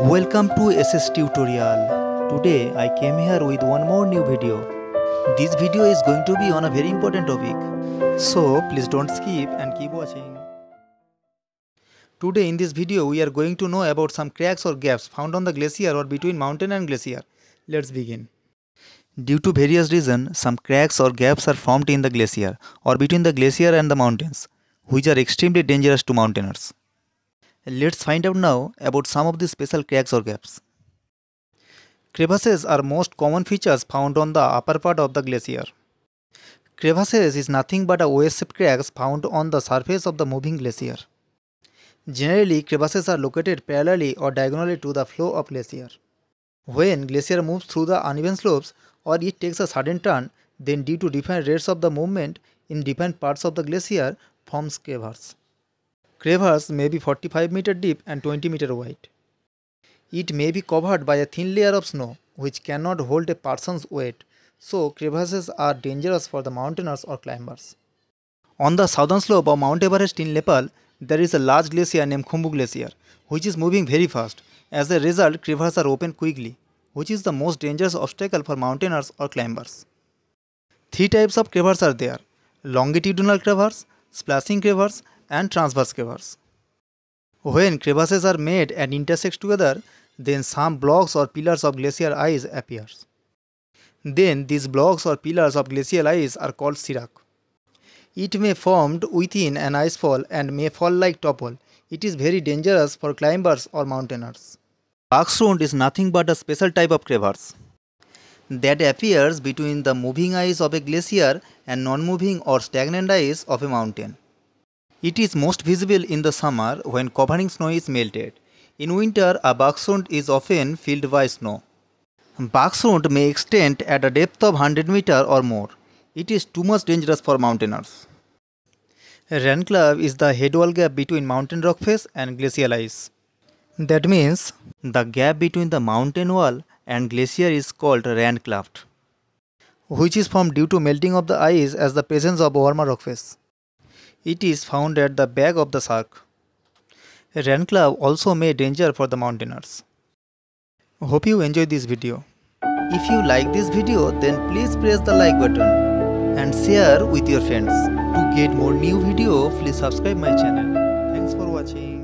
Welcome to SS tutorial. Today I came here with one more new video. This video is going to be on a very important topic. So please don't skip and keep watching. Today in this video we are going to know about some cracks or gaps found on the glacier or between mountain and glacier. Let's begin. Due to various reasons, some cracks or gaps are formed in the glacier or between the glacier and the mountains, which are extremely dangerous to mountaineers. Let's find out now about some of the special cracks or gaps. Crevasses are most common features found on the upper part of the glacier. Crevasses is nothing but a OS-shaped cracks found on the surface of the moving glacier. Generally, crevasses are located parallelly or diagonally to the flow of glacier. When glacier moves through the uneven slopes or it takes a sudden turn, then due to different rates of the movement in different parts of the glacier forms crevasses crevasse may be 45 meter deep and 20 meter wide. It may be covered by a thin layer of snow which cannot hold a person's weight, so crevasses are dangerous for the mountaineers or climbers. On the southern slope of Mount Everest in Nepal, there is a large glacier named Khumbu Glacier, which is moving very fast. As a result, crevasses are opened quickly, which is the most dangerous obstacle for mountaineers or climbers. Three types of crevasses are there longitudinal crevasses, splashing crevasses and transverse cavers. When crevasses are made and intersect together, then some blocks or pillars of glacial ice appears. Then these blocks or pillars of glacial ice are called sirac. It may formed within an icefall and may fall like topple. It is very dangerous for climbers or mountaineers. Buckstone is nothing but a special type of crevasse that appears between the moving ice of a glacier and non-moving or stagnant ice of a mountain. It is most visible in the summer when covering snow is melted. In winter, a buckshot is often filled by snow. Buckshot may extend at a depth of 100 meter or more. It is too much dangerous for mountaineers. Ranclub is the headwall gap between mountain rock face and glacial ice. That means the gap between the mountain wall and glacier is called Randcluft, which is formed due to melting of the ice as the presence of warmer rock face. It is found at the back of the shark. Ranclaw also may danger for the mountaineers. Hope you enjoyed this video. If you like this video then please press the like button and share with your friends. To get more new video please subscribe my channel. Thanks for watching.